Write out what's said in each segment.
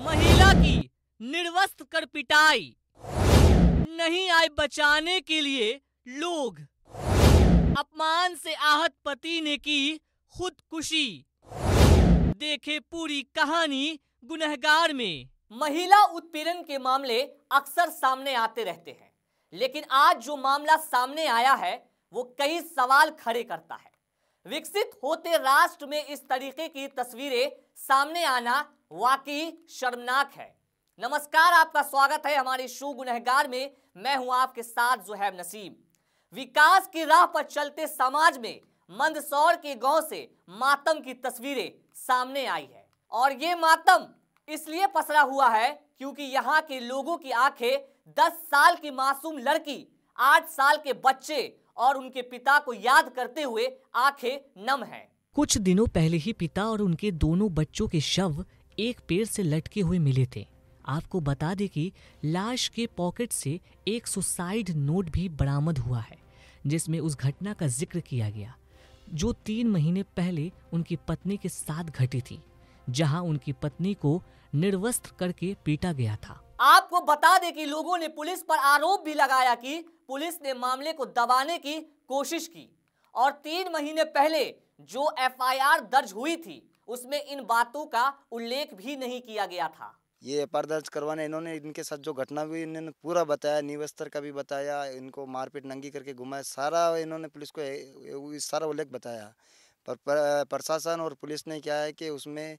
महिला की निर्वस्त्र कर पिटाई नहीं आए बचाने के लिए लोग अपमान से आहत पति ने की खुदकुशी देखे पूरी कहानी गुनहगार में महिला उत्पीड़न के मामले अक्सर सामने आते रहते हैं लेकिन आज जो मामला सामने आया है वो कई सवाल खड़े करता है विकसित होते राष्ट्र में इस तरीके की तस्वीरें सामने आना वाकई शर्मनाक है नमस्कार आपका स्वागत है हमारे शो गुनहगार में मैं हूं आपके साथ जुहैब नसीम विकास की राह पर चलते समाज में मंदसौर के गांव से मातम की तस्वीरें सामने आई है और ये मातम इसलिए पसरा हुआ है क्योंकि यहाँ के लोगों की आंखें 10 साल की मासूम लड़की 8 साल के बच्चे और उनके पिता को याद करते हुए आंखें नम हैं। कुछ दिनों पहले ही पिता और उनके दोनों बच्चों के शव एक पेड़ से लटके हुए मिले थे आपको बता दें कि लाश के पॉकेट से एक सुसाइड नोट भी बरामद हुआ है जिसमें उस घटना का जिक्र किया गया जो तीन महीने पहले उनकी पत्नी के साथ घटी थी जहां उनकी पत्नी को निर्वस्त्र करके पीटा गया था आपको बता दें कि लोगों ने पुलिस पर आरोप भी लगाया कि पुलिस ने मामले को दबाने की कोशिश की और तीन महीने पहले जो एफआईआर दर्ज हुई थी उसमें इन बातों का उल्लेख भी नहीं किया गया था ये एफ दर्ज करवाने इन्होंने इनके साथ जो घटना हुई इन्होंने पूरा बताया नीव स्तर का भी बताया इनको मारपीट नंगी करके घुमाया सारा इन्होंने पुलिस को सारा उल्लेख बताया पर, पर प्रशासन और पुलिस ने क्या है कि उसमें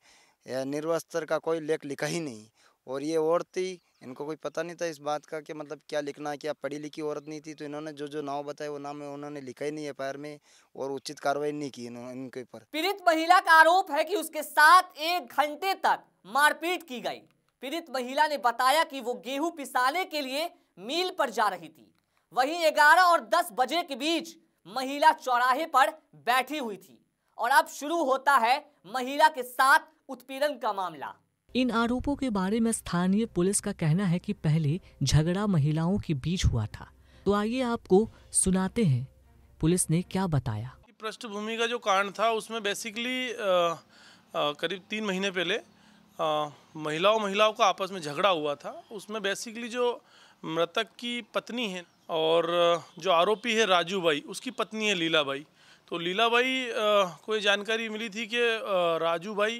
निर्वस्त्र का कोई लेख लिखा ही नहीं और ये औरत थी इनको कोई पता नहीं था इस बात का कि मतलब क्या लिखना है क्या पढ़ी लिखी औरत नहीं थी तो इन्होंने जो जो नाम बताए वो नाम उन्होंने लिखा ही नहीं है पैर में और उचित कार्रवाई नहीं की इनके ऊपर पीड़ित महिला का आरोप है कि उसके साथ एक घंटे तक मारपीट की गई पीड़ित महिला ने बताया कि वो गेहूं पिसाने के लिए मील पर जा रही थी वही ग्यारह और दस बजे के बीच महिला चौराहे पर बैठी हुई थी और अब शुरू होता है महिला के साथ उत्पीड़न का मामला इन आरोपों के बारे में स्थानीय पुलिस का कहना है कि पहले झगड़ा महिलाओं के बीच हुआ था तो आइए आपको सुनाते हैं पुलिस ने क्या बताया पृष्ठभूमि का जो कांड था उसमें बेसिकली करीब तीन महीने पहले महिलाओं महिलाओं का आपस में झगड़ा हुआ था उसमें बेसिकली जो मृतक की पत्नी है और जो आरोपी है राजू भाई उसकी पत्नी है लीला भाई तो लीला भाई को ये जानकारी मिली थी कि राजू भाई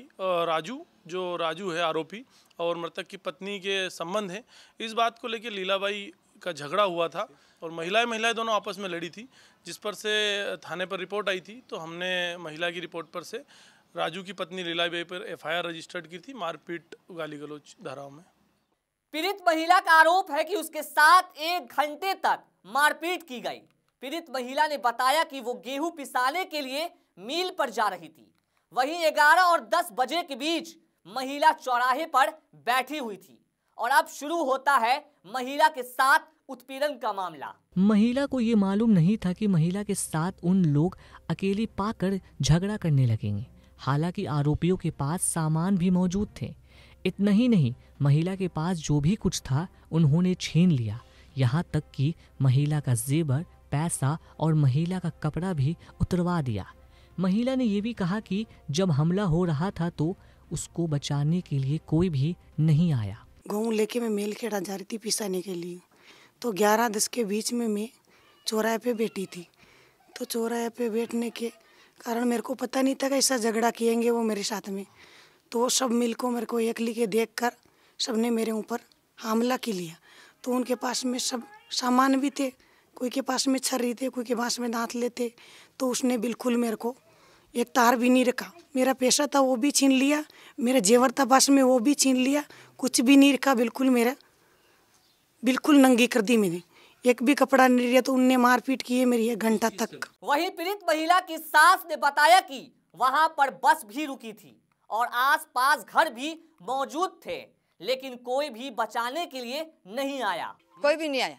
राजू जो राजू है आरोपी और मृतक की पत्नी के संबंध हैं इस बात को लेकर लीला भाई का झगड़ा हुआ था और महिलाएं महिलाएं दोनों आपस में लड़ी थी जिस पर से थाने पर रिपोर्ट आई थी तो हमने महिला की रिपोर्ट पर से राजू की पत्नी लीला भाई पर एफआईआर रजिस्टर्ड की थी मारपीट गाली गलोच धाराओं में पीड़ित महिला का आरोप है कि उसके साथ एक घंटे तक मारपीट की गई पीड़ित महिला ने बताया कि वो गेहूं पिसाने के लिए मील पर जा रही थी वहीं 11 और 10 बजे के बीच महिला चौराहे पर बैठी हुई थी और अब शुरू होता है महिला के साथ उत्पीड़न का मामला महिला को ये मालूम नहीं था कि महिला के साथ उन लोग अकेली पाकर झगड़ा करने लगेंगे हालांकि आरोपियों के पास सामान भी मौजूद थे इतना ही नहीं महिला के पास जो भी कुछ था उन्होंने छीन लिया यहाँ तक कि महिला का जेबर पैसा और महिला का कपड़ा भी उतरवा दिया महिला ने यह भी कहा कि जब हमला हो रहा था तो उसको बचाने के लिए कोई भी नहीं आया गाँव लेके मैं मेल खेड़ा जा रही थी पिसाने के लिए तो ग्यारह दस के बीच में मैं चौराहे पे बैठी थी तो चौराहे पे बैठने के कारण मेरे को पता नहीं था कि ऐसा झगड़ा किएंगे वो मेरे साथ में तो वो सब मिल को मेरे को एक लिखे देख कर सब ने मेरे ऊपर हमला की लिया तो उनके पास में सब सामान भी थे कोई के पास में छर्री थे कोई के पास में दांत लेते तो उसने बिल्कुल मेरे को एक तार भी नहीं रखा मेरा पैसा था वो भी छीन लिया मेरा जेवर था पास में वो भी छीन लिया कुछ भी नहीं रखा बिल्कुल मेरा बिल्कुल नंगी कर दी मैंने एक भी कपड़ा नहीं लिया तो उनने मारपीट की मेरी एक घंटा तक वही पीड़ित महिला की सास ने बताया कि वहां पर बस भी रुकी थी और आसपास घर भी मौजूद थे लेकिन कोई भी बचाने के लिए नहीं आया कोई भी नहीं आया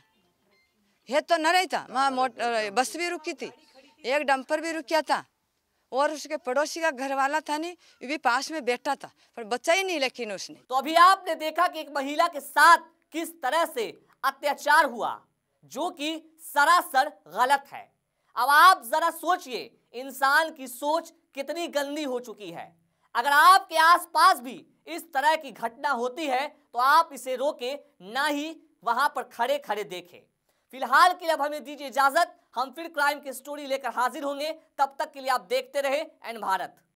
ये तो न रही था वहाँ बस भी रुकी थी एक डंपर भी रुक गया था और उसके पड़ोसी का घर वाला था नहीं भी पास में बैठा था पर बच्चा ही नहीं लेकिन उसने तो अभी आपने देखा कि एक महिला के साथ किस तरह से अत्याचार हुआ जो कि सरासर गलत है अब आप जरा सोचिए इंसान की सोच कितनी गंदी हो चुकी है अगर आपके आसपास भी इस तरह की घटना होती है तो आप इसे रोके ना ही वहां पर खड़े खड़े देखें फिलहाल के लिए अब हमें दीजिए इजाजत हम फिर क्राइम की स्टोरी लेकर हाजिर होंगे तब तक के लिए आप देखते रहे एंड भारत